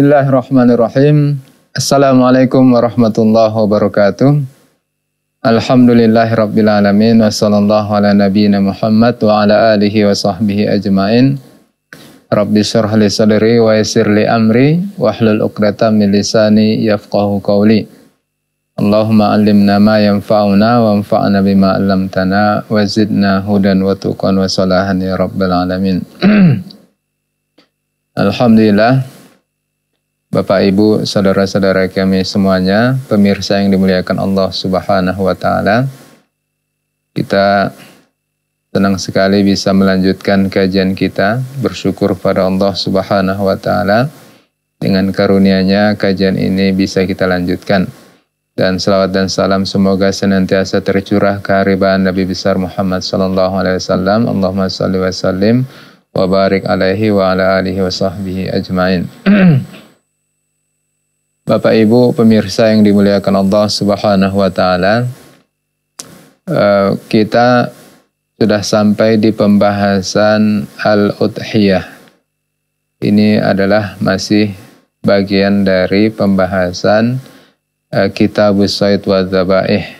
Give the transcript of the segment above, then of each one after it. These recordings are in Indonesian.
Bismillahirrahmanirrahim. Assalamualaikum warahmatullahi wabarakatuh. Alhamdulillahirabbil alamin ala nabiyyina Muhammad wa ala alihi wa sahbihi ajmain. Rabbi syrah li sadri wa yassir li amri wa hlul 'uqdatam min lisani yafqahu qawli. Allahumma allimna ma yanfa'una wa anfa'na bima alamtana wa zidna hudan wa tuqan wa salahan ya rabbal alamin. Alhamdulillah Bapak Ibu, saudara-saudara kami semuanya, pemirsa yang dimuliakan Allah Subhanahu wa taala. Kita senang sekali bisa melanjutkan kajian kita, bersyukur pada Allah Subhanahu wa taala dengan karunia-Nya kajian ini bisa kita lanjutkan. Dan selawat dan salam semoga senantiasa tercurah keharibaan Nabi besar Muhammad sallallahu alaihi wasallam. Allahumma salli wa sallim wa barik alaihi wa ala alihi wa sahbihi ajmain. Bapak Ibu pemirsa yang dimuliakan Allah Subhanahu wa taala. Eh, kita sudah sampai di pembahasan al-udhiyah. Ini adalah masih bagian dari pembahasan eh, Kitab Said wa Dzabaih.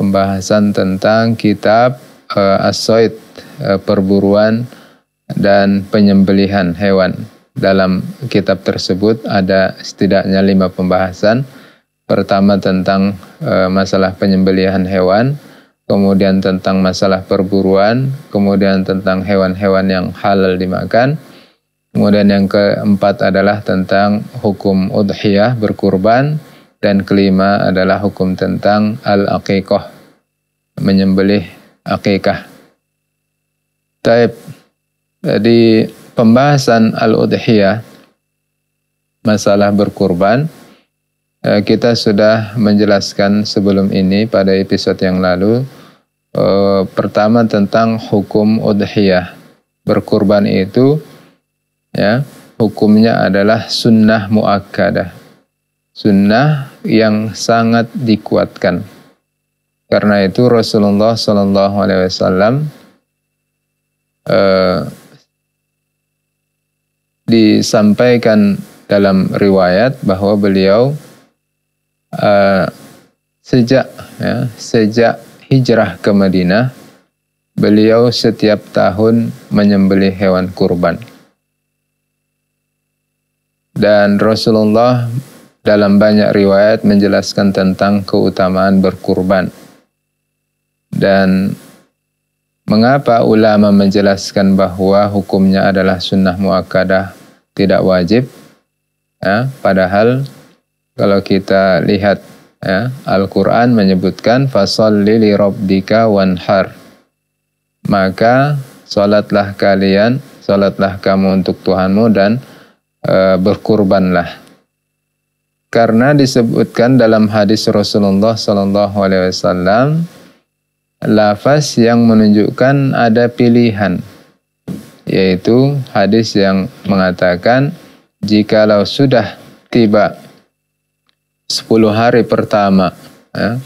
Pembahasan tentang kitab eh, As-Said perburuan dan penyembelihan hewan dalam kitab tersebut ada setidaknya lima pembahasan. Pertama tentang e, masalah penyembelihan hewan, kemudian tentang masalah perburuan, kemudian tentang hewan-hewan yang halal dimakan, kemudian yang keempat adalah tentang hukum udhiyah berkurban, dan kelima adalah hukum tentang al-aqiqah, menyembelih aqiqah Taib. Jadi pembahasan al-udhiyah masalah berkurban eh, kita sudah menjelaskan sebelum ini pada episode yang lalu eh, pertama tentang hukum udhiyah berkurban itu ya hukumnya adalah sunnah muakkadah sunnah yang sangat dikuatkan karena itu Rasulullah Shallallahu Alaihi Wasallam eh, disampaikan dalam riwayat bahwa beliau uh, sejak ya, sejak hijrah ke Madinah beliau setiap tahun menyembelih hewan kurban dan Rasulullah dalam banyak riwayat menjelaskan tentang keutamaan berkurban dan mengapa ulama menjelaskan bahwa hukumnya adalah sunnah muakkadah tidak wajib. Ya, padahal kalau kita lihat ya, Al-Quran menyebutkan fasol li wanhar. Maka sholatlah kalian, sholatlah kamu untuk Tuhanmu dan e, berkurbanlah. Karena disebutkan dalam hadis Rasulullah Sallallahu Alaihi Wasallam, lafaz yang menunjukkan ada pilihan yaitu hadis yang mengatakan jikalau sudah tiba 10 hari pertama ya,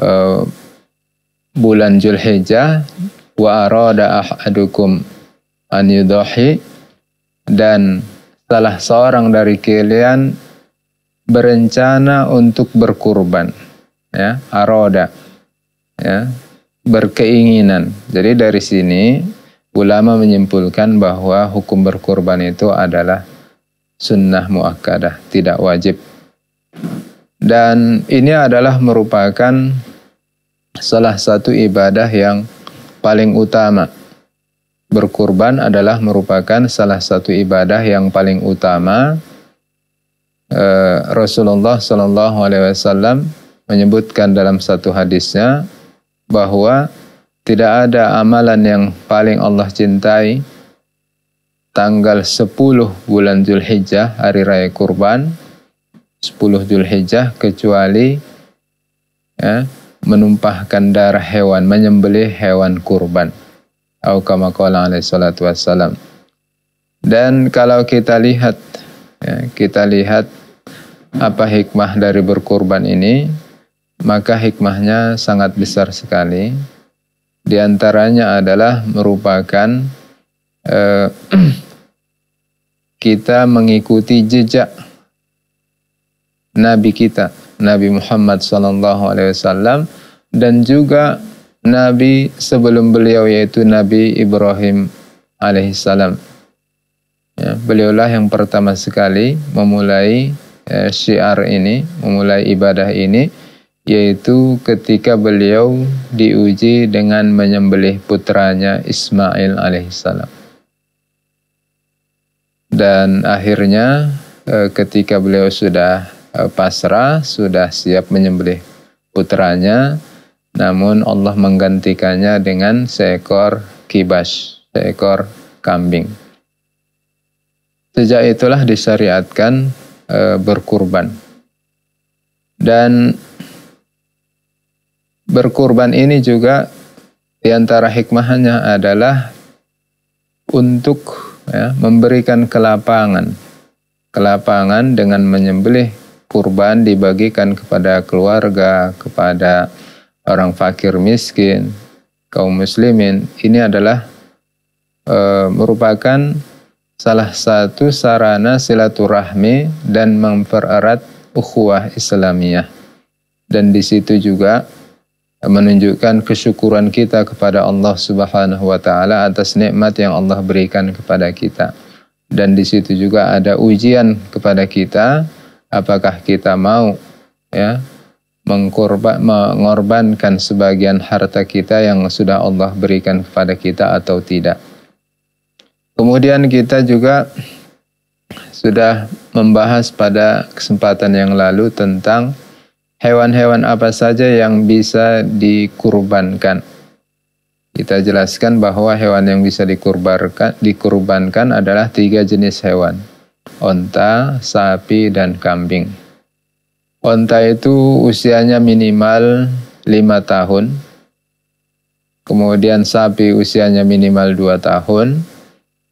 uh, bulan Julhijjah wa arada ahadukum an yudahi dan salah seorang dari kalian berencana untuk berkurban ya aroda ya berkeinginan jadi dari sini ulama menyimpulkan bahwa hukum berkurban itu adalah sunnah muakkadah, tidak wajib. Dan ini adalah merupakan salah satu ibadah yang paling utama. Berkurban adalah merupakan salah satu ibadah yang paling utama. Eh, Rasulullah Shallallahu Alaihi Wasallam menyebutkan dalam satu hadisnya bahwa tidak ada amalan yang paling Allah cintai tanggal 10 bulan Zulhijjah, hari raya kurban, 10 Zulhijjah kecuali ya, menumpahkan darah hewan, menyembelih hewan kurban. salatu wassalam. Dan kalau kita lihat ya, kita lihat apa hikmah dari berkurban ini, maka hikmahnya sangat besar sekali di antaranya adalah merupakan eh, kita mengikuti jejak Nabi kita, Nabi Muhammad Sallallahu Alaihi Wasallam, dan juga Nabi sebelum beliau yaitu Nabi Ibrahim Alaihissalam. Ya, beliaulah yang pertama sekali memulai eh, syiar ini, memulai ibadah ini yaitu ketika beliau diuji dengan menyembelih putranya Ismail alaihissalam. Dan akhirnya e, ketika beliau sudah e, pasrah, sudah siap menyembelih putranya, namun Allah menggantikannya dengan seekor kibas seekor kambing. Sejak itulah disyariatkan e, berkurban. Dan berkurban ini juga di antara hikmahnya adalah untuk ya, memberikan kelapangan. Kelapangan dengan menyembelih kurban dibagikan kepada keluarga, kepada orang fakir miskin, kaum muslimin. Ini adalah e, merupakan salah satu sarana silaturahmi dan mempererat ukhuwah Islamiyah. Dan di situ juga menunjukkan kesyukuran kita kepada Allah Subhanahu wa taala atas nikmat yang Allah berikan kepada kita. Dan di situ juga ada ujian kepada kita apakah kita mau ya mengkorban, mengorbankan sebagian harta kita yang sudah Allah berikan kepada kita atau tidak. Kemudian kita juga sudah membahas pada kesempatan yang lalu tentang hewan-hewan apa saja yang bisa dikurbankan. Kita jelaskan bahwa hewan yang bisa dikurbankan, dikurbankan adalah tiga jenis hewan. Onta, sapi, dan kambing. Onta itu usianya minimal lima tahun. Kemudian sapi usianya minimal 2 tahun.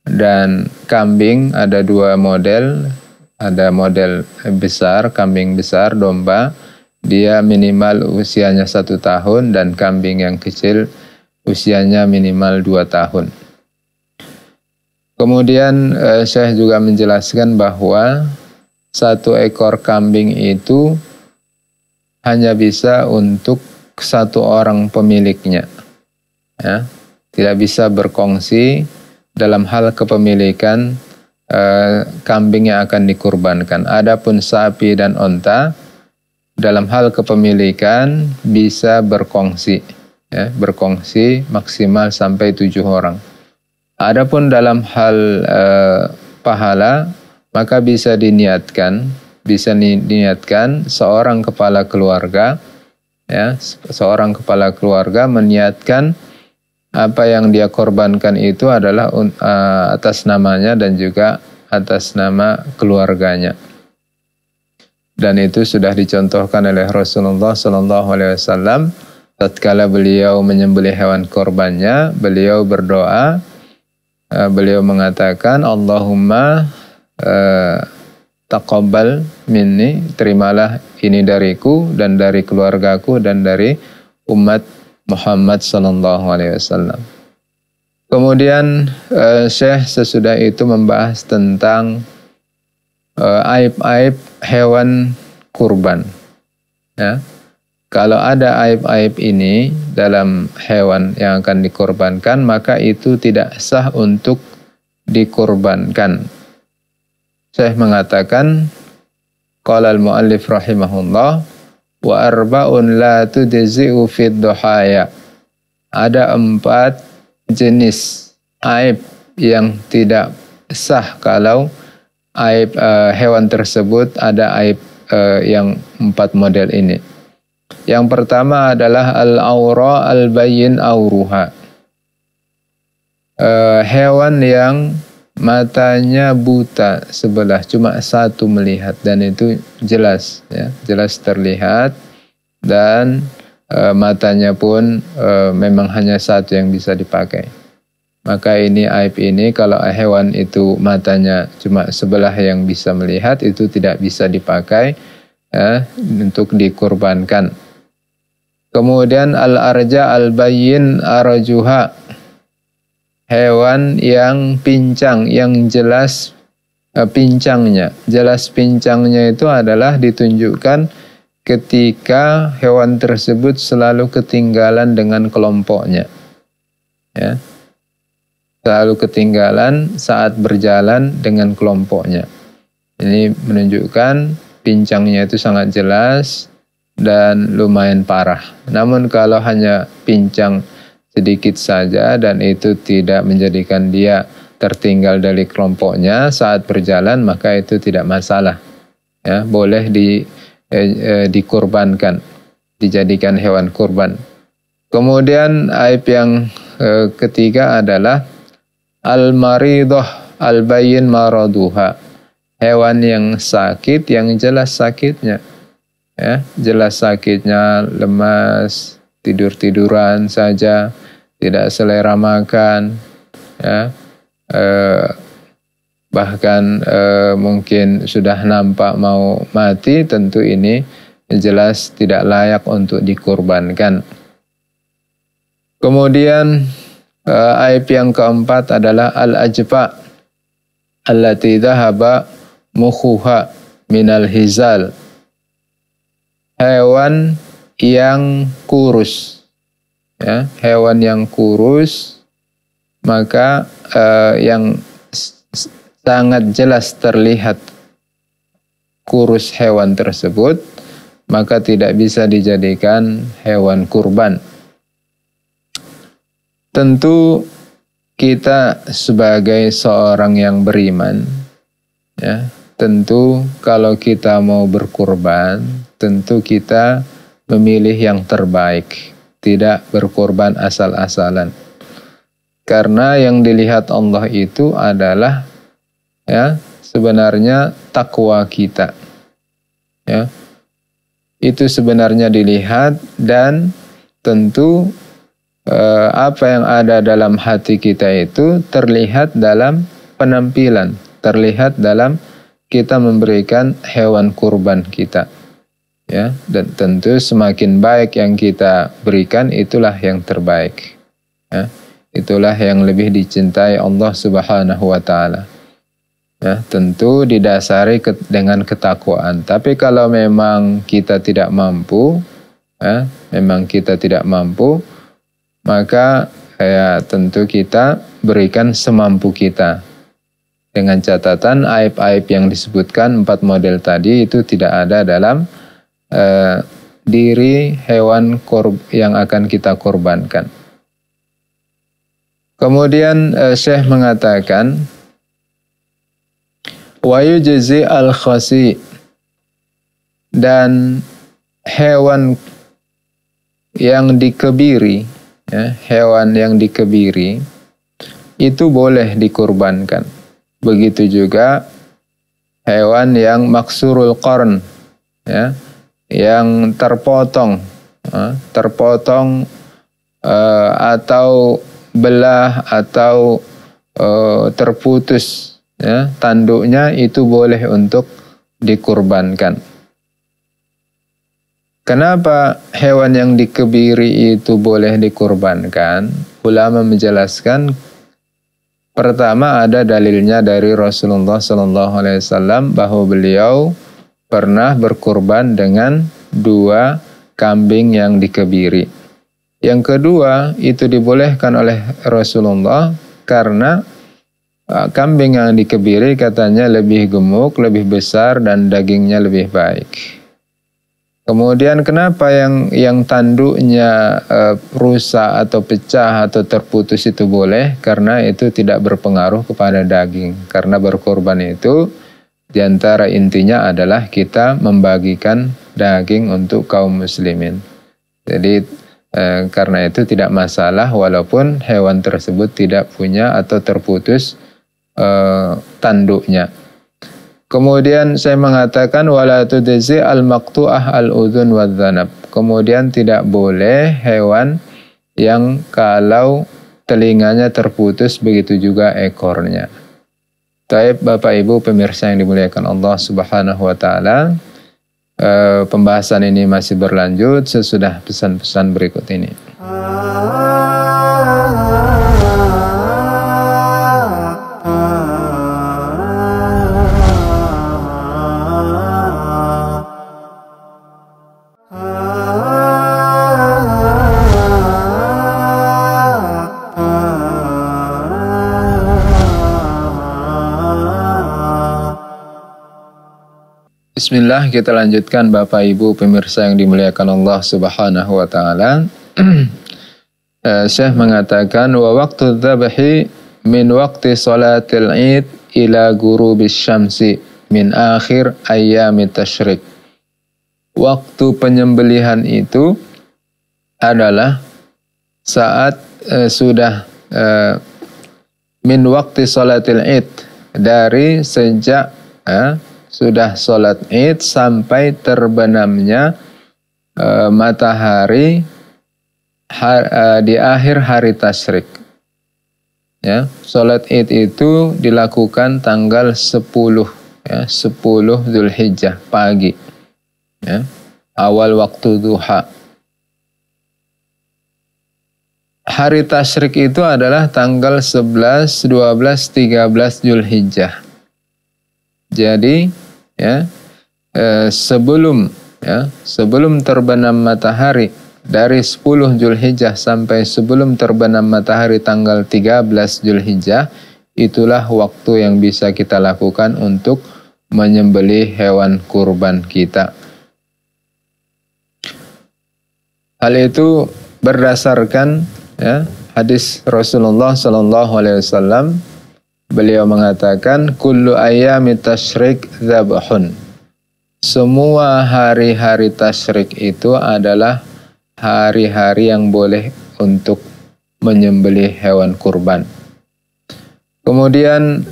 Dan kambing ada dua model. Ada model besar, kambing besar, domba dia minimal usianya satu tahun dan kambing yang kecil usianya minimal dua tahun. Kemudian eh, Syekh juga menjelaskan bahwa satu ekor kambing itu hanya bisa untuk satu orang pemiliknya. Ya, tidak bisa berkongsi dalam hal kepemilikan eh, kambing yang akan dikurbankan. Adapun sapi dan onta, dalam hal kepemilikan bisa berkongsi ya, berkongsi maksimal sampai tujuh orang. Adapun dalam hal e, pahala maka bisa diniatkan bisa diniatkan seorang kepala keluarga ya seorang kepala keluarga meniatkan apa yang dia korbankan itu adalah uh, atas namanya dan juga atas nama keluarganya dan itu sudah dicontohkan oleh Rasulullah SAW. Alaihi Wasallam tatkala beliau menyembelih hewan korbannya beliau berdoa eh, beliau mengatakan Allahumma eh, minni terimalah ini dariku dan dari keluargaku dan dari umat Muhammad Sallallahu Alaihi Wasallam. Kemudian eh, Syekh sesudah itu membahas tentang aib-aib eh, hewan kurban. Ya. Kalau ada aib-aib ini dalam hewan yang akan dikorbankan, maka itu tidak sah untuk dikorbankan. Saya mengatakan, Qala al-muallif rahimahullah, wa arba'un la tudzi'u fid duhaya. Ada empat jenis aib yang tidak sah kalau aib uh, hewan tersebut ada aib uh, yang empat model ini. Yang pertama adalah al-aura al-bayin auruha. Uh, hewan yang matanya buta sebelah cuma satu melihat dan itu jelas ya jelas terlihat dan uh, matanya pun uh, memang hanya satu yang bisa dipakai maka ini aib ini kalau hewan itu matanya cuma sebelah yang bisa melihat itu tidak bisa dipakai eh, untuk dikurbankan. Kemudian al-arja al-bayyin arjuha hewan yang pincang yang jelas eh, pincangnya. Jelas pincangnya itu adalah ditunjukkan ketika hewan tersebut selalu ketinggalan dengan kelompoknya. Ya selalu ketinggalan saat berjalan dengan kelompoknya. Ini menunjukkan pincangnya itu sangat jelas dan lumayan parah. Namun kalau hanya pincang sedikit saja dan itu tidak menjadikan dia tertinggal dari kelompoknya saat berjalan maka itu tidak masalah. Ya, boleh di eh, eh, dikurbankan, dijadikan hewan kurban. Kemudian aib yang eh, ketiga adalah al maridoh al-bayin maraduha. Hewan yang sakit, yang jelas sakitnya. Ya, jelas sakitnya, lemas, tidur-tiduran saja, tidak selera makan, ya, eh, bahkan eh, mungkin sudah nampak mau mati, tentu ini jelas tidak layak untuk dikurbankan. Kemudian Eh, aib yang keempat adalah al-ajba allati dhahaba mukhuha minal hizal. Hewan yang kurus. Ya, hewan yang kurus maka uh, yang sangat jelas terlihat kurus hewan tersebut maka tidak bisa dijadikan hewan kurban tentu kita sebagai seorang yang beriman ya tentu kalau kita mau berkorban tentu kita memilih yang terbaik tidak berkorban asal-asalan karena yang dilihat Allah itu adalah ya sebenarnya takwa kita ya itu sebenarnya dilihat dan tentu Eh, apa yang ada dalam hati kita itu terlihat dalam penampilan, terlihat dalam kita memberikan hewan kurban kita. Ya, dan tentu semakin baik yang kita berikan itulah yang terbaik. Ya, itulah yang lebih dicintai Allah Subhanahu wa taala. Ya, tentu didasari ke, dengan ketakwaan. Tapi kalau memang kita tidak mampu, ya, memang kita tidak mampu, maka ya tentu kita berikan semampu kita. Dengan catatan aib-aib yang disebutkan empat model tadi itu tidak ada dalam eh, diri hewan korb yang akan kita korbankan. Kemudian eh, Syekh mengatakan wa jizi al-khasi dan hewan yang dikebiri ya, hewan yang dikebiri itu boleh dikurbankan. Begitu juga hewan yang maksurul korn, ya, yang terpotong, ya, terpotong eh, atau belah atau eh, terputus ya, tanduknya itu boleh untuk dikurbankan. Kenapa hewan yang dikebiri itu boleh dikurbankan? Ulama menjelaskan pertama ada dalilnya dari Rasulullah Shallallahu Alaihi Wasallam bahwa beliau pernah berkurban dengan dua kambing yang dikebiri. Yang kedua itu dibolehkan oleh Rasulullah karena e, kambing yang dikebiri katanya lebih gemuk, lebih besar dan dagingnya lebih baik. Kemudian kenapa yang yang tanduknya e, rusak atau pecah atau terputus itu boleh? Karena itu tidak berpengaruh kepada daging. Karena berkorban itu diantara intinya adalah kita membagikan daging untuk kaum muslimin. Jadi e, karena itu tidak masalah walaupun hewan tersebut tidak punya atau terputus e, tanduknya. Kemudian saya mengatakan wala tudzi al maqtu'ah al udhun dhanab. Kemudian tidak boleh hewan yang kalau telinganya terputus begitu juga ekornya. Taib Bapak Ibu pemirsa yang dimuliakan Allah Subhanahu wa taala. Eh, pembahasan ini masih berlanjut sesudah pesan-pesan berikut ini. Ah. Bismillah kita lanjutkan Bapak Ibu pemirsa yang dimuliakan Allah Subhanahu wa taala. Eh, Syekh mengatakan wa waktu dzabahi min waktu salatil Id ila ghurubis syamsi min akhir ayami tasyrik. Waktu penyembelihan itu adalah saat eh, sudah eh, min waktu salatil id dari sejak eh, sudah sholat id sampai terbenamnya e, matahari har, e, di akhir hari tasrik. Ya, sholat id itu dilakukan tanggal 10 ya, 10 Zulhijjah pagi. Ya, awal waktu duha. Hari tasrik itu adalah tanggal 11, 12, 13 Zulhijjah jadi ya eh, sebelum ya sebelum terbenam matahari dari 10 Julhijjah sampai sebelum terbenam matahari tanggal 13 Julhijjah itulah waktu yang bisa kita lakukan untuk menyembelih hewan kurban kita. Hal itu berdasarkan ya, hadis Rasulullah Shallallahu Alaihi Wasallam Beliau mengatakan kullu ayyami tasyrik zabahun. Semua hari-hari tasyrik itu adalah hari-hari yang boleh untuk menyembelih hewan kurban. Kemudian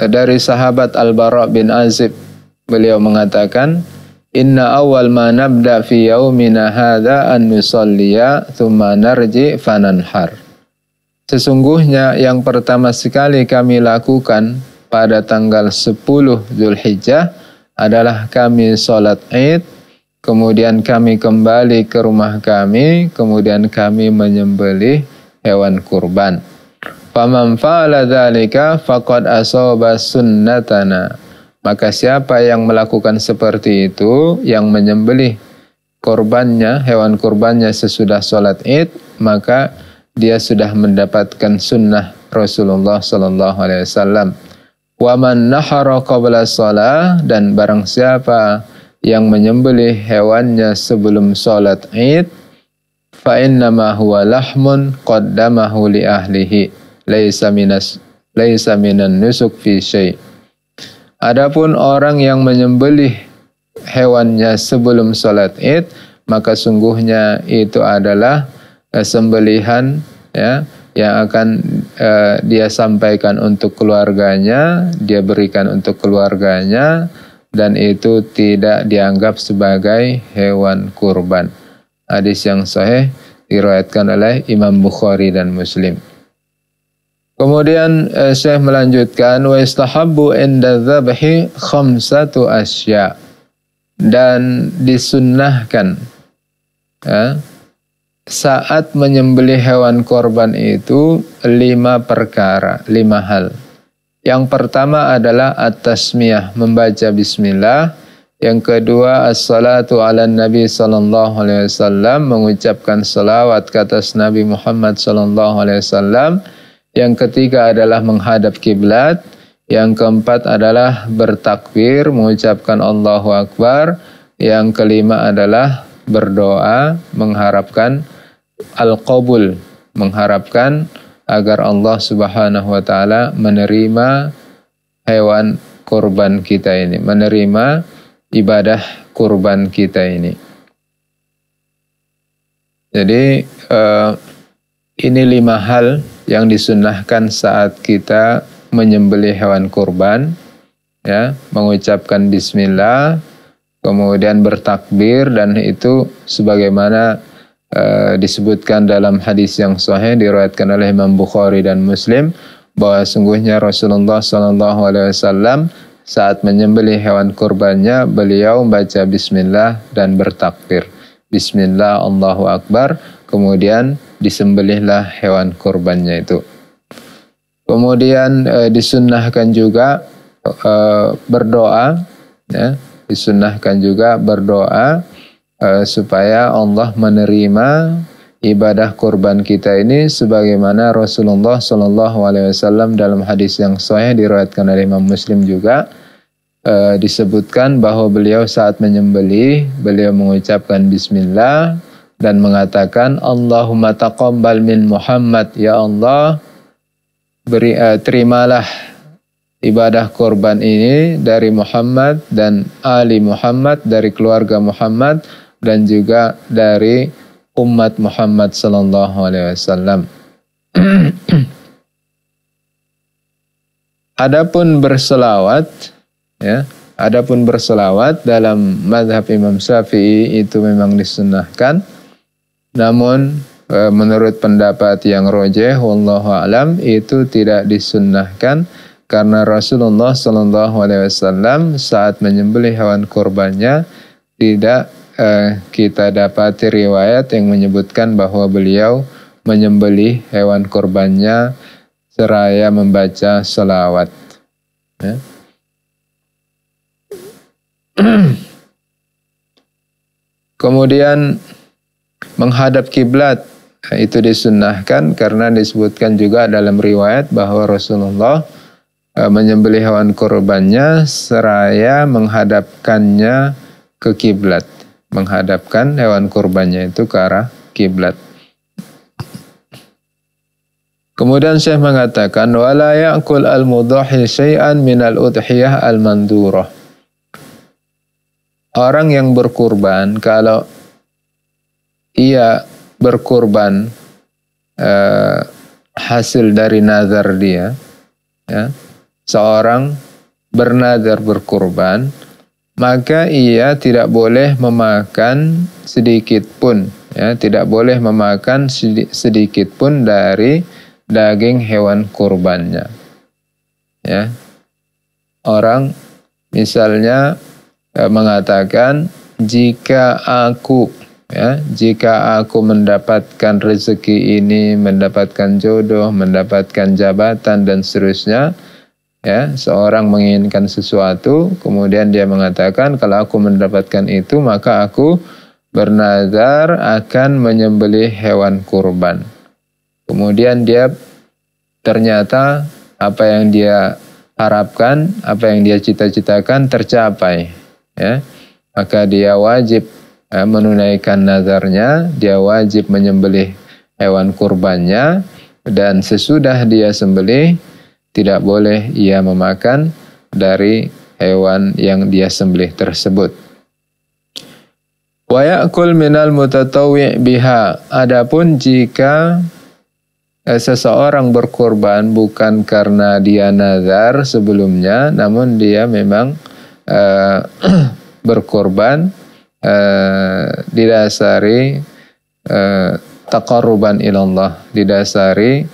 eh, dari sahabat Al-Bara bin Azib beliau mengatakan Inna awal ma nabda fi yaumina hadha an nusalliya thumma narji fananhar Sesungguhnya yang pertama sekali kami lakukan pada tanggal 10 Zulhijjah adalah kami sholat id, kemudian kami kembali ke rumah kami, kemudian kami menyembelih hewan kurban. Faman fa'ala dhalika faqad asoba sunnatana. Maka siapa yang melakukan seperti itu, yang menyembelih korbannya, hewan kurbannya sesudah sholat id, maka dia sudah mendapatkan sunnah Rasulullah Sallallahu Alaihi Wasallam. Waman nahara qabla sholat dan barang siapa yang menyembelih hewannya sebelum sholat id, fa innama huwa lahmun qaddamahu li ahlihi laisa minas laisa minan nusuk fi syai. Adapun orang yang menyembelih hewannya sebelum sholat id, maka sungguhnya itu adalah Eh, sembelihan ya yang akan uh, dia sampaikan untuk keluarganya, dia berikan untuk keluarganya dan itu tidak dianggap sebagai hewan kurban. Hadis yang sahih diriwayatkan oleh Imam Bukhari dan Muslim. Kemudian uh, Syekh melanjutkan wa istahabbu inda dzabhi khamsatu asya dan disunnahkan ya, saat menyembelih hewan korban itu lima perkara, lima hal. Yang pertama adalah atas tasmiyah membaca bismillah. Yang kedua as-salatu ala nabi sallallahu alaihi wasallam, mengucapkan salawat ke atas Nabi Muhammad sallallahu alaihi wasallam. Yang ketiga adalah menghadap kiblat. Yang keempat adalah bertakbir, mengucapkan Allahu Akbar. Yang kelima adalah berdoa, mengharapkan Al-Qabul, mengharapkan agar Allah Subhanahu wa taala menerima hewan kurban kita ini, menerima ibadah kurban kita ini. Jadi eh, ini lima hal yang disunahkan saat kita menyembeli hewan kurban, ya, mengucapkan bismillah, kemudian bertakbir dan itu sebagaimana Eh, disebutkan dalam hadis yang sahih diriwayatkan oleh Imam Bukhari dan Muslim bahwa sungguhnya Rasulullah Shallallahu Alaihi Wasallam saat menyembelih hewan kurbannya beliau membaca Bismillah dan bertakbir Bismillah Allahu Akbar kemudian disembelihlah hewan kurbannya itu kemudian e, disunnahkan juga e, berdoa ya disunnahkan juga berdoa Eh, supaya Allah menerima ibadah kurban kita ini sebagaimana Rasulullah Shallallahu Alaihi Wasallam dalam hadis yang sahih diriwayatkan oleh Imam Muslim juga eh, disebutkan bahwa beliau saat menyembeli beliau mengucapkan Bismillah dan mengatakan Allahumma taqabbal min Muhammad ya Allah beri eh, terimalah ibadah kurban ini dari Muhammad dan Ali Muhammad dari keluarga Muhammad dan juga dari umat Muhammad sallallahu alaihi wasallam. Adapun berselawat ya, adapun berselawat dalam madhab Imam Syafi'i itu memang disunahkan. Namun e, menurut pendapat yang rojeh wallahu alam itu tidak disunahkan karena Rasulullah Sallallahu alaihi wasallam saat menyembelih hewan kurbannya tidak Eh, kita dapat riwayat yang menyebutkan bahwa beliau menyembelih hewan kurbannya seraya membaca selawat. Ya. Kemudian menghadap kiblat eh, itu disunahkan karena disebutkan juga dalam riwayat bahwa Rasulullah eh, menyembelih hewan kurbannya seraya menghadapkannya ke kiblat menghadapkan hewan kurbannya itu ke arah kiblat. Kemudian Syekh mengatakan wala ya'kul al-mudhahi syai'an al udhiyah al-mandurah. Orang yang berkurban kalau ia berkurban eh, hasil dari nazar dia ya, seorang bernazar berkurban maka ia tidak boleh memakan sedikit pun ya tidak boleh memakan sedikit pun dari daging hewan kurbannya ya orang misalnya eh, mengatakan jika aku ya jika aku mendapatkan rezeki ini mendapatkan jodoh mendapatkan jabatan dan seterusnya ya seorang menginginkan sesuatu kemudian dia mengatakan kalau aku mendapatkan itu maka aku bernazar akan menyembelih hewan kurban kemudian dia ternyata apa yang dia harapkan apa yang dia cita-citakan tercapai ya maka dia wajib ya, menunaikan nazarnya dia wajib menyembelih hewan kurbannya dan sesudah dia sembelih tidak boleh ia memakan dari hewan yang dia sembelih tersebut. Wayakul minal mutatawi biha. Adapun jika eh, seseorang berkorban bukan karena dia nazar sebelumnya, namun dia memang uh, berkorban uh, didasari uh, takaruban ilallah, didasari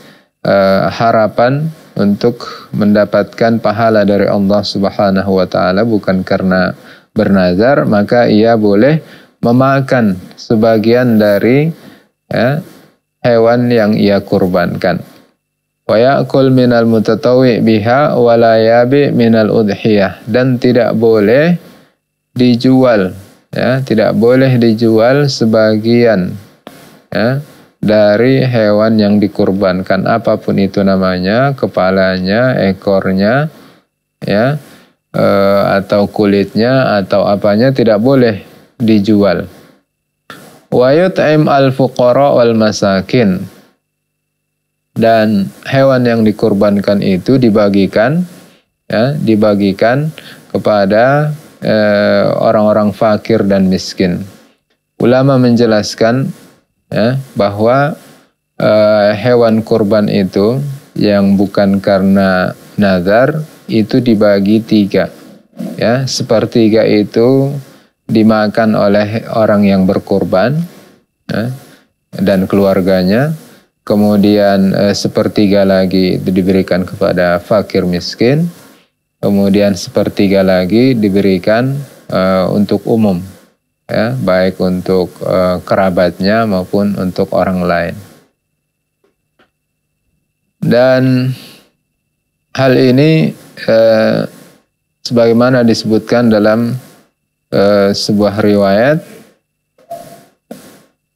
uh, harapan untuk mendapatkan pahala dari Allah Subhanahu wa taala bukan karena bernazar maka ia boleh memakan sebagian dari ya, hewan yang ia kurbankan. Wa ya'kul minal mutatawwi biha wa la yabi minal udhiyah dan tidak boleh dijual ya, tidak boleh dijual sebagian ya, dari hewan yang dikurbankan apapun itu namanya kepalanya ekornya ya e, atau kulitnya atau apanya tidak boleh dijual wa al fuqara wal masakin dan hewan yang dikurbankan itu dibagikan ya dibagikan kepada eh, orang-orang e, orang -orang fakir dan miskin ulama menjelaskan ya bahwa eh, hewan kurban itu yang bukan karena nazar itu dibagi tiga ya sepertiga itu dimakan oleh orang yang berkurban ya, dan keluarganya kemudian eh, sepertiga lagi itu diberikan kepada fakir miskin kemudian sepertiga lagi diberikan uh, untuk umum ya baik untuk uh, kerabatnya maupun untuk orang lain. Dan hal ini eh, sebagaimana disebutkan dalam eh, sebuah riwayat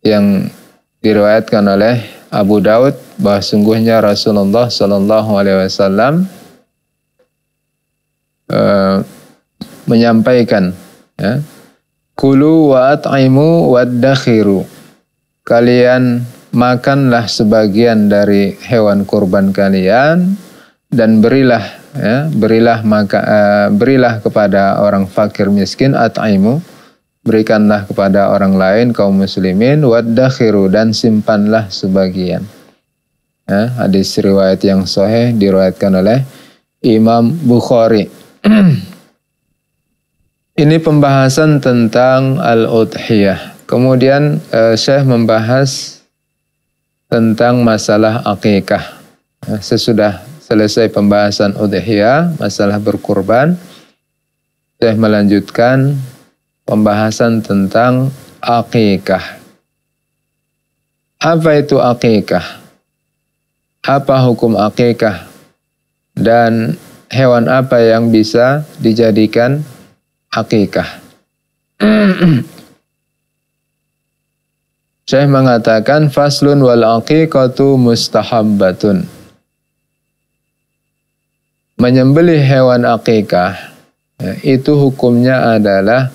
yang diriwayatkan oleh Abu Daud bahwa sungguhnya Rasulullah Shallallahu Alaihi Wasallam eh, menyampaikan ya, Kulu wa at'imu dakhiru. Kalian makanlah sebagian dari hewan kurban kalian dan berilah ya, berilah maka uh, berilah kepada orang fakir miskin at'imu berikanlah kepada orang lain kaum muslimin dakhiru dan simpanlah sebagian. Ya, hadis riwayat yang sahih diriwayatkan oleh Imam Bukhari. Ini pembahasan tentang al-udhiyah. Kemudian uh, Syekh membahas tentang masalah akikah. Ya, sesudah selesai pembahasan udhiyah, masalah berkurban, Syekh melanjutkan pembahasan tentang akikah. Apa itu akikah? Apa hukum akikah? Dan hewan apa yang bisa dijadikan hakikah. Syekh mengatakan faslun wal aqiqatu mustahabbatun. Menyembelih hewan aqiqah ya, itu hukumnya adalah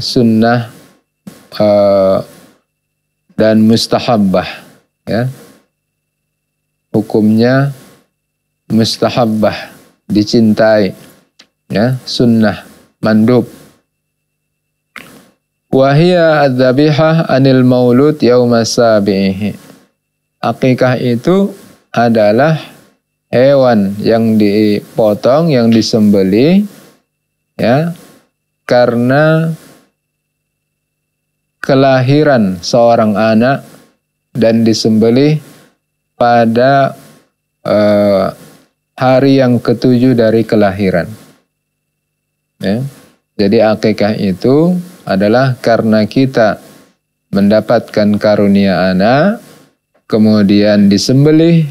sunnah uh, dan mustahabbah ya. Hukumnya mustahabbah dicintai ya sunnah mandub. Wahia adzabihah anil maulud yauma sabihi. Akikah itu adalah hewan yang dipotong, yang disembeli ya karena kelahiran seorang anak dan disembeli pada uh, hari yang ketujuh dari kelahiran. Ya. Jadi akikah itu adalah karena kita mendapatkan karunia anak, kemudian disembelih,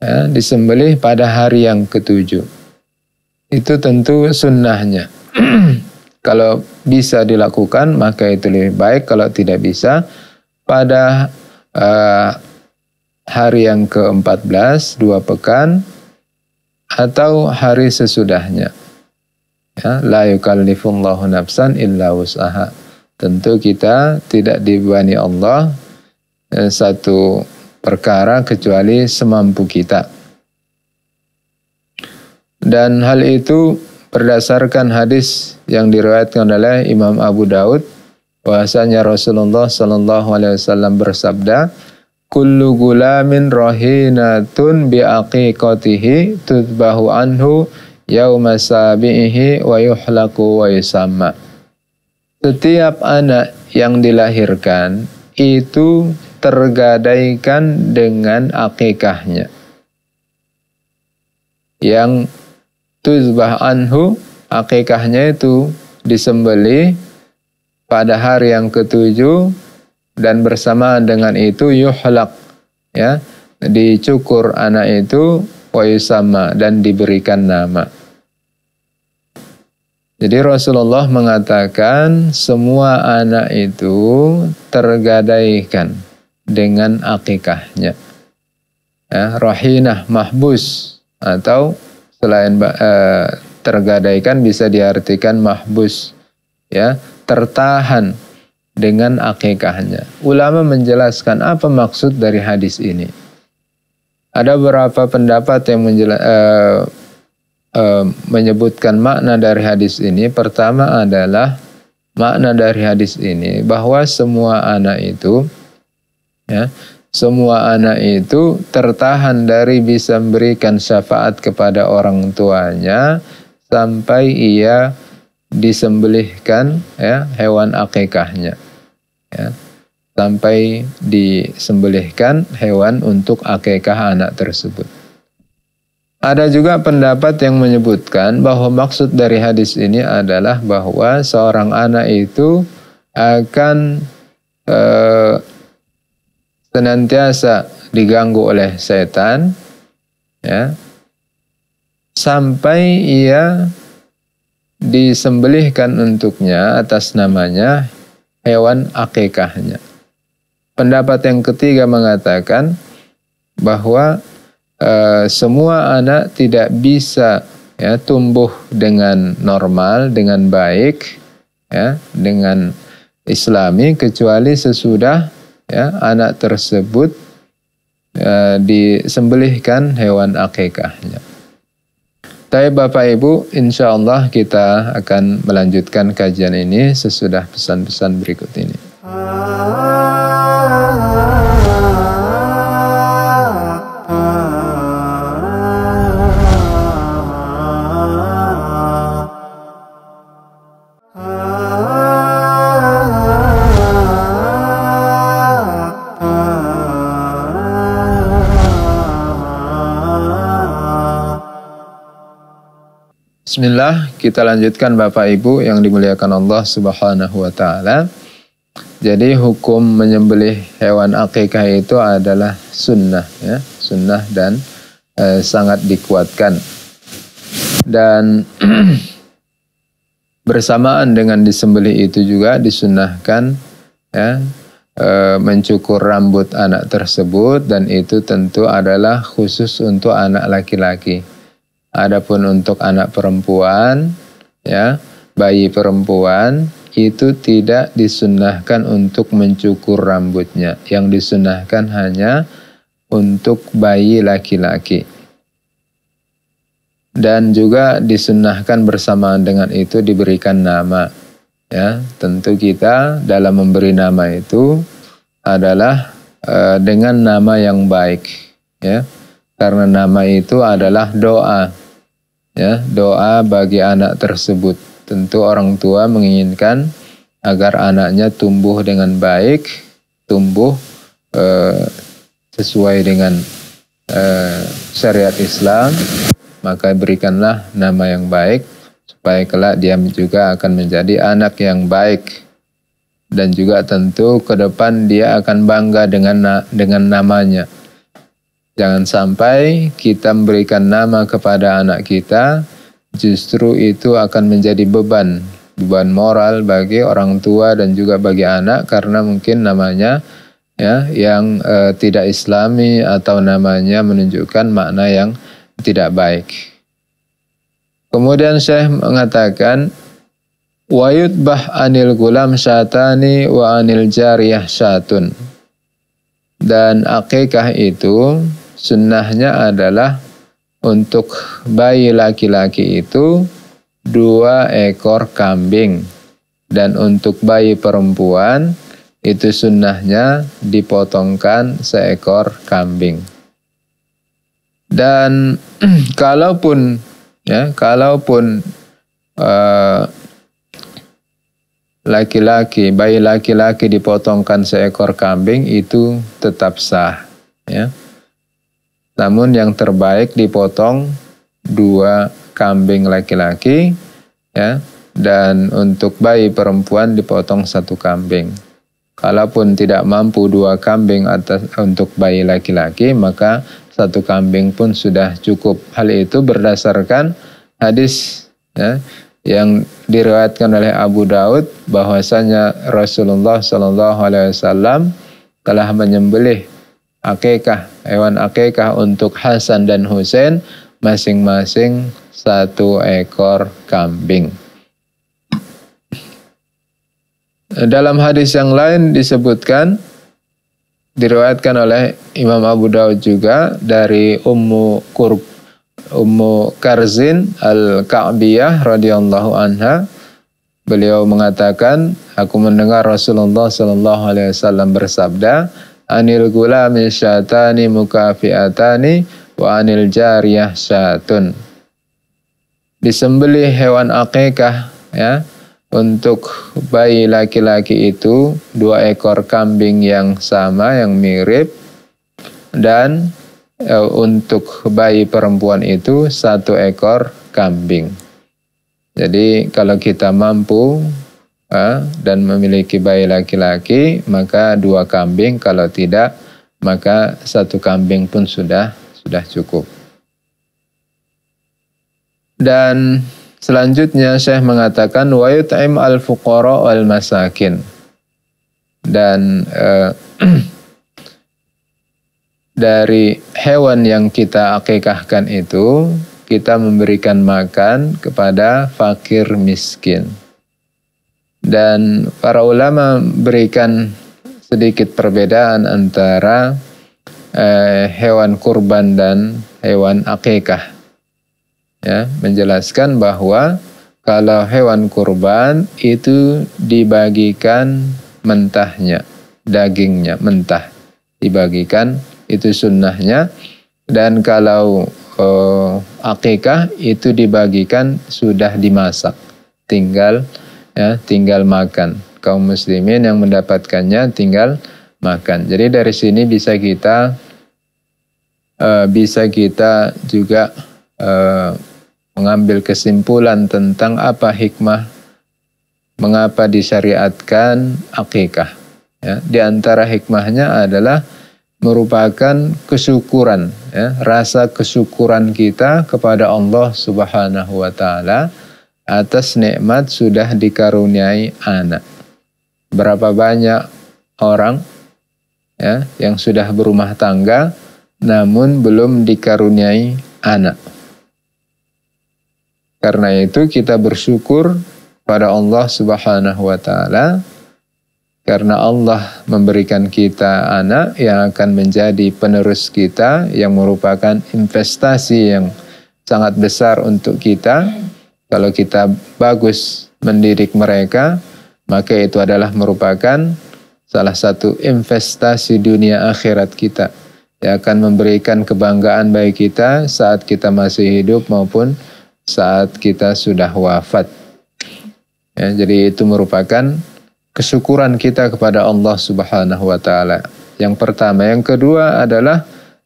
ya, disembelih pada hari yang ketujuh. Itu tentu sunnahnya. kalau bisa dilakukan maka itu lebih baik, kalau tidak bisa pada uh, hari yang ke-14, dua pekan, atau hari sesudahnya. Ya, la yukallifullahu nafsan illa wus'aha. Tentu kita tidak dibebani Allah eh, satu perkara kecuali semampu kita. Dan hal itu berdasarkan hadis yang diriwayatkan oleh Imam Abu Daud bahwasanya Rasulullah Shallallahu alaihi wasallam bersabda, "Kullu gulamin rahinatun bi aqiqatihi tudbahu anhu yauma sabihi wa yuhlaku wa yusamma. Setiap anak yang dilahirkan itu tergadaikan dengan akikahnya. Yang tuzbah anhu akikahnya itu disembeli pada hari yang ketujuh dan bersama dengan itu yuhlak ya dicukur anak itu sama dan diberikan nama. Jadi Rasulullah mengatakan semua anak itu tergadaikan dengan akikahnya. Ya, rahinah mahbus atau selain eh, tergadaikan bisa diartikan mahbus ya tertahan dengan akikahnya. Ulama menjelaskan apa maksud dari hadis ini. Ada beberapa pendapat yang menjela, uh, uh, menyebutkan makna dari hadis ini. Pertama adalah makna dari hadis ini bahwa semua anak itu ya, semua anak itu tertahan dari bisa memberikan syafaat kepada orang tuanya sampai ia disembelihkan ya hewan akikahnya ya sampai disembelihkan hewan untuk akekah anak tersebut. Ada juga pendapat yang menyebutkan bahwa maksud dari hadis ini adalah bahwa seorang anak itu akan eh, senantiasa diganggu oleh setan ya sampai ia disembelihkan untuknya atas namanya hewan akekahnya. Pendapat yang ketiga mengatakan bahwa e, semua anak tidak bisa ya tumbuh dengan normal, dengan baik, ya, dengan islami kecuali sesudah ya anak tersebut e, disembelihkan hewan akikahnya. Tapi Bapak Ibu, insya Allah kita akan melanjutkan kajian ini sesudah pesan-pesan berikut ini. Ah. Bismillah, kita lanjutkan Bapak Ibu yang dimuliakan Allah Subhanahu wa taala. Jadi hukum menyembelih hewan akikah itu adalah sunnah ya, sunnah dan e, sangat dikuatkan. Dan bersamaan dengan disembelih itu juga disunnahkan ya e, mencukur rambut anak tersebut dan itu tentu adalah khusus untuk anak laki-laki Adapun untuk anak perempuan, ya, bayi perempuan itu tidak disunahkan untuk mencukur rambutnya. Yang disunahkan hanya untuk bayi laki-laki. Dan juga disunahkan bersamaan dengan itu diberikan nama. Ya, tentu kita dalam memberi nama itu adalah e, dengan nama yang baik, ya. Karena nama itu adalah doa ya doa bagi anak tersebut. Tentu orang tua menginginkan agar anaknya tumbuh dengan baik, tumbuh eh, sesuai dengan eh, syariat Islam, maka berikanlah nama yang baik supaya kelak dia juga akan menjadi anak yang baik dan juga tentu ke depan dia akan bangga dengan dengan namanya. Jangan sampai kita memberikan nama kepada anak kita, justru itu akan menjadi beban, beban moral bagi orang tua dan juga bagi anak karena mungkin namanya ya yang e, tidak islami atau namanya menunjukkan makna yang tidak baik. Kemudian Syekh mengatakan wa bah anil gulam syatani wa anil jariyah syatun. Dan akikah itu sunnahnya adalah untuk bayi laki-laki itu dua ekor kambing dan untuk bayi perempuan itu sunnahnya dipotongkan seekor kambing dan kalaupun ya kalaupun eh, laki-laki uh, bayi laki-laki dipotongkan seekor kambing itu tetap sah ya namun yang terbaik dipotong dua kambing laki-laki ya dan untuk bayi perempuan dipotong satu kambing. Kalaupun tidak mampu dua kambing atas untuk bayi laki-laki maka satu kambing pun sudah cukup. Hal itu berdasarkan hadis ya, yang diriwayatkan oleh Abu Daud bahwasanya Rasulullah Shallallahu Alaihi Wasallam telah menyembelih akekah hewan akekah untuk Hasan dan Husain masing-masing satu ekor kambing. Dalam hadis yang lain disebutkan diriwayatkan oleh Imam Abu Dawud juga dari Ummu Kurb Ummu Karzin Al-Ka'biyah radhiyallahu anha beliau mengatakan aku mendengar Rasulullah sallallahu alaihi wasallam bersabda anil gulami syatani mukafiatani wa anil jariyah syatun. Disembelih hewan akikah ya untuk bayi laki-laki itu dua ekor kambing yang sama yang mirip dan e, untuk bayi perempuan itu satu ekor kambing. Jadi kalau kita mampu dan memiliki bayi laki-laki, maka dua kambing, kalau tidak maka satu kambing pun sudah sudah cukup. Dan selanjutnya Syekh mengatakan wa yut'im al-fuqara wal masakin. Dan eh, dari hewan yang kita akikahkan itu kita memberikan makan kepada fakir miskin. Dan para ulama berikan sedikit perbedaan antara eh, hewan kurban dan hewan akikah. Ya, menjelaskan bahwa kalau hewan kurban itu dibagikan mentahnya, dagingnya mentah dibagikan itu sunnahnya dan kalau eh, akikah itu dibagikan sudah dimasak, tinggal ya tinggal makan. Kaum muslimin yang mendapatkannya tinggal makan. Jadi dari sini bisa kita uh, bisa kita juga uh, mengambil kesimpulan tentang apa hikmah mengapa disyariatkan akikah. Ya, di antara hikmahnya adalah merupakan kesyukuran, ya, rasa kesyukuran kita kepada Allah Subhanahu wa taala atas nikmat sudah dikaruniai anak. Berapa banyak orang ya yang sudah berumah tangga namun belum dikaruniai anak. Karena itu kita bersyukur pada Allah Subhanahu wa taala karena Allah memberikan kita anak yang akan menjadi penerus kita yang merupakan investasi yang sangat besar untuk kita kalau kita bagus mendidik mereka, maka itu adalah merupakan salah satu investasi dunia akhirat kita. Yang akan memberikan kebanggaan bagi kita saat kita masih hidup maupun saat kita sudah wafat. Ya, jadi itu merupakan kesyukuran kita kepada Allah Subhanahu wa taala. Yang pertama, yang kedua adalah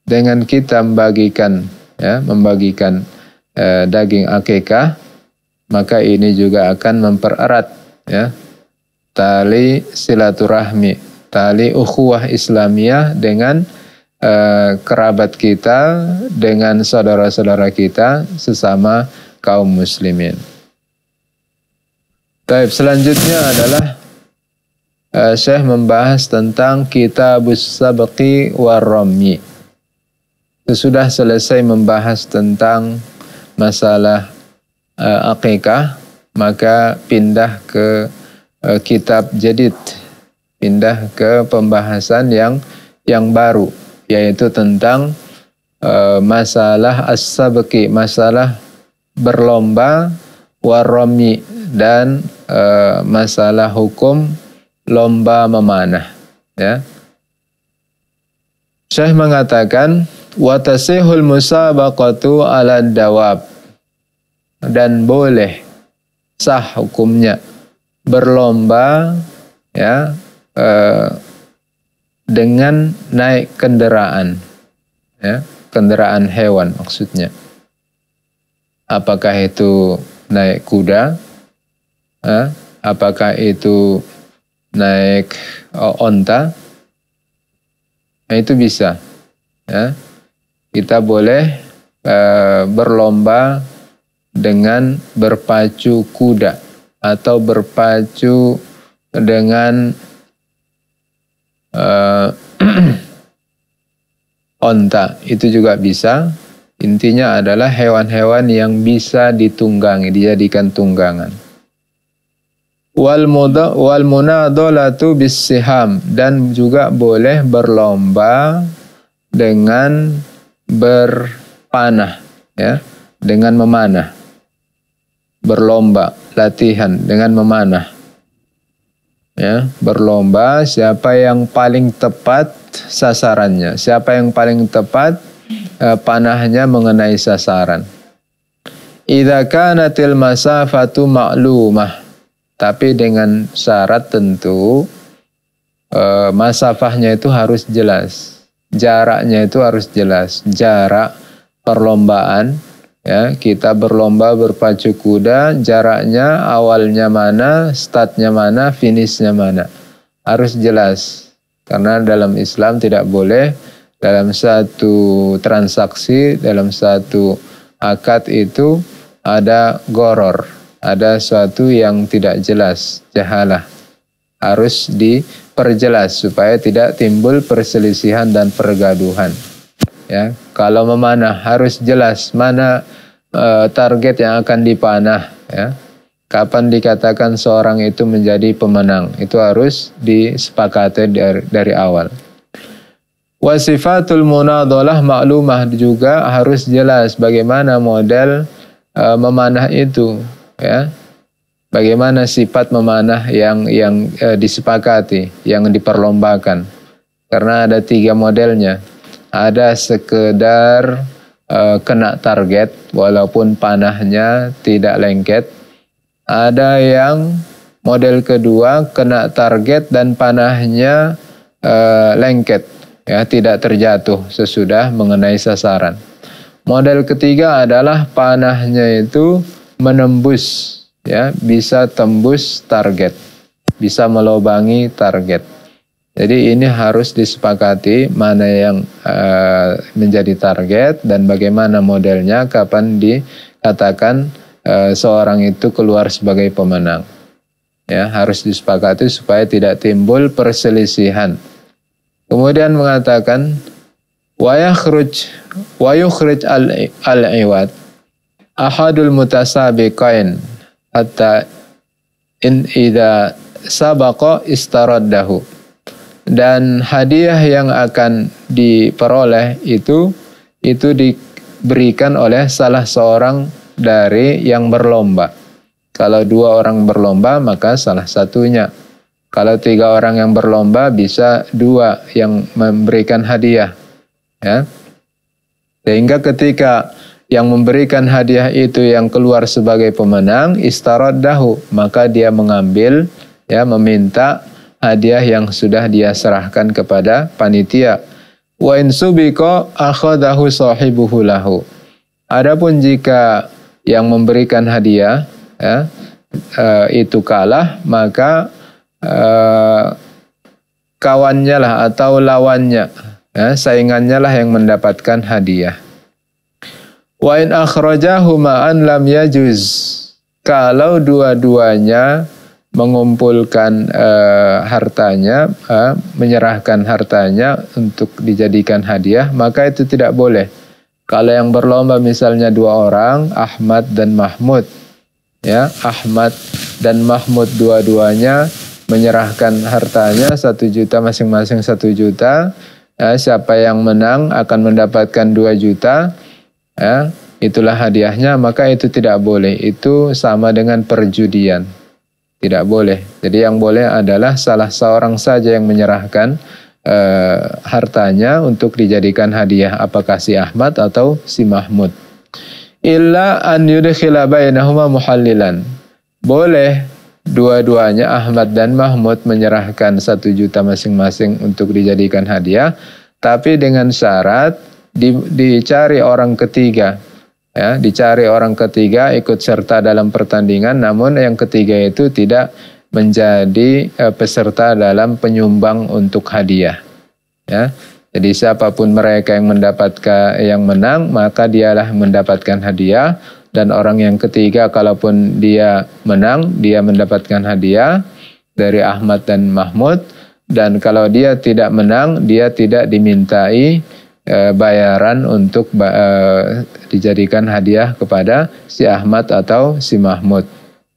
dengan kita membagikan ya, membagikan eh, daging akikah maka ini juga akan mempererat ya tali silaturahmi, tali ukhuwah Islamiyah dengan eh, kerabat kita, dengan saudara-saudara kita sesama kaum muslimin. Taib selanjutnya adalah uh, Syekh membahas tentang Kitabus Sabqi warommi. Sesudah selesai membahas tentang masalah uh, eh, akikah maka pindah ke uh, kitab jadid pindah ke pembahasan yang yang baru yaitu tentang uh, masalah as-sabqi masalah berlomba waromi dan uh, masalah hukum lomba memanah ya Syekh mengatakan watasihul musabaqatu ala dawab dan boleh sah hukumnya berlomba ya eh, dengan naik kendaraan ya kendaraan hewan maksudnya apakah itu naik kuda eh, apakah itu naik eh, onta nah, itu bisa ya kita boleh eh, berlomba dengan berpacu kuda atau berpacu dengan uh, onta itu juga bisa intinya adalah hewan-hewan yang bisa ditunggangi dijadikan tunggangan wal muda wal munadolatu bisiham dan juga boleh berlomba dengan berpanah ya dengan memanah berlomba latihan dengan memanah. Ya, berlomba siapa yang paling tepat sasarannya, siapa yang paling tepat eh, panahnya mengenai sasaran. Idza kanatil masafatu ma'lumah. Tapi dengan syarat tentu eh, masafahnya itu harus jelas. Jaraknya itu harus jelas. Jarak perlombaan ya kita berlomba berpacu kuda jaraknya awalnya mana startnya mana finishnya mana harus jelas karena dalam Islam tidak boleh dalam satu transaksi dalam satu akad itu ada goror ada suatu yang tidak jelas jahalah harus diperjelas supaya tidak timbul perselisihan dan pergaduhan ya kalau memanah harus jelas mana e, target yang akan dipanah ya kapan dikatakan seorang itu menjadi pemenang itu harus disepakati dari, dari awal wasifatul munadalah maklumah juga harus jelas bagaimana model e, memanah itu ya bagaimana sifat memanah yang yang e, disepakati yang diperlombakan karena ada tiga modelnya ada sekedar uh, kena target walaupun panahnya tidak lengket. Ada yang model kedua kena target dan panahnya uh, lengket ya tidak terjatuh sesudah mengenai sasaran. Model ketiga adalah panahnya itu menembus ya bisa tembus target, bisa melobangi target. Jadi ini harus disepakati mana yang uh, menjadi target dan bagaimana modelnya, kapan dikatakan uh, seorang itu keluar sebagai pemenang. Ya, harus disepakati supaya tidak timbul perselisihan. Kemudian mengatakan wayakhruj wayukhrij al-iwad ahadul mutasabiqain hatta in idza sabaqa istaraddahu dan hadiah yang akan diperoleh itu itu diberikan oleh salah seorang dari yang berlomba. Kalau dua orang berlomba maka salah satunya. Kalau tiga orang yang berlomba bisa dua yang memberikan hadiah. Ya. Sehingga ketika yang memberikan hadiah itu yang keluar sebagai pemenang istarad dahu maka dia mengambil ya meminta hadiah yang sudah dia serahkan kepada panitia. Wa in subiko akhadahu sahibuhu lahu. Adapun jika yang memberikan hadiah ya, e, itu kalah, maka e, kawannya lah atau lawannya, ya, saingannya lah yang mendapatkan hadiah. Wa in akhrajahuma an lam yajuz. Kalau dua-duanya mengumpulkan uh, hartanya, uh, menyerahkan hartanya untuk dijadikan hadiah, maka itu tidak boleh. Kalau yang berlomba misalnya dua orang, Ahmad dan Mahmud, ya Ahmad dan Mahmud dua-duanya menyerahkan hartanya satu juta masing-masing satu juta. Ya, siapa yang menang akan mendapatkan dua juta. Ya, itulah hadiahnya. Maka itu tidak boleh. Itu sama dengan perjudian. Tidak boleh. Jadi yang boleh adalah salah seorang saja yang menyerahkan e, hartanya untuk dijadikan hadiah apakah si Ahmad atau si Mahmud. Illa an yudkhila bainahuma muhallilan. Boleh dua-duanya Ahmad dan Mahmud menyerahkan satu juta masing-masing untuk dijadikan hadiah, tapi dengan syarat di, dicari orang ketiga ya dicari orang ketiga ikut serta dalam pertandingan namun yang ketiga itu tidak menjadi eh, peserta dalam penyumbang untuk hadiah ya jadi siapapun mereka yang mendapatkan yang menang maka dialah mendapatkan hadiah dan orang yang ketiga kalaupun dia menang dia mendapatkan hadiah dari Ahmad dan Mahmud dan kalau dia tidak menang dia tidak dimintai Eh, bayaran untuk eh, dijadikan hadiah kepada si Ahmad atau si Mahmud.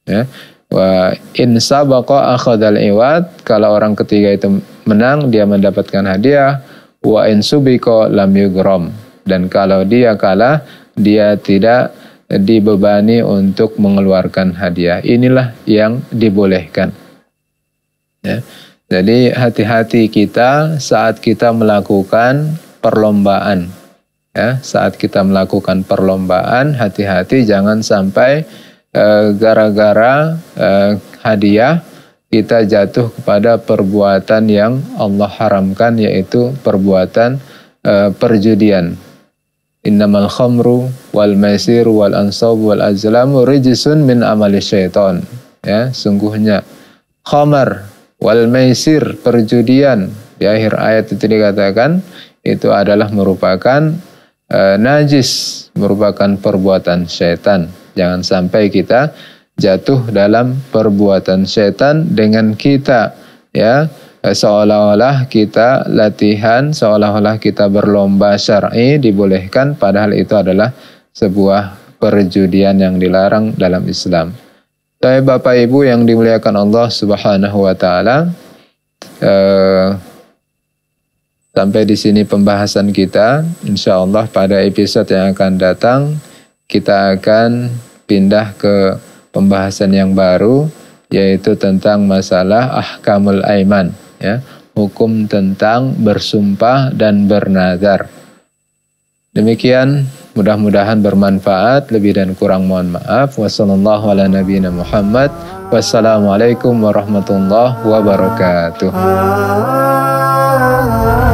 Ya. Wa in sabaqa akhadhal iwad, kalau orang ketiga itu menang dia mendapatkan hadiah. Wa in subiqa lam yugrom. Dan kalau dia kalah, dia tidak dibebani untuk mengeluarkan hadiah. Inilah yang dibolehkan. Ya. Jadi hati-hati kita saat kita melakukan perlombaan. Ya, saat kita melakukan perlombaan, hati-hati jangan sampai e, gara-gara e, e, hadiah kita jatuh kepada perbuatan yang Allah haramkan yaitu perbuatan e, perjudian. Innamal khamru wal maisir wal ansab wal azlamu rijisun min amali syaitan. Ya, sungguhnya khamar wal maisir perjudian di akhir ayat itu dikatakan itu adalah merupakan e, najis, merupakan perbuatan setan. Jangan sampai kita jatuh dalam perbuatan setan dengan kita ya eh, seolah-olah kita latihan, seolah-olah kita berlomba syar'i dibolehkan padahal itu adalah sebuah perjudian yang dilarang dalam Islam. Tapi Bapak Ibu yang dimuliakan Allah Subhanahu wa taala eh, Sampai di sini pembahasan kita. Insya Allah pada episode yang akan datang kita akan pindah ke pembahasan yang baru yaitu tentang masalah ahkamul aiman ya hukum tentang bersumpah dan bernazar. Demikian mudah-mudahan bermanfaat lebih dan kurang mohon maaf. Wassalamualaikum warahmatullahi wabarakatuh.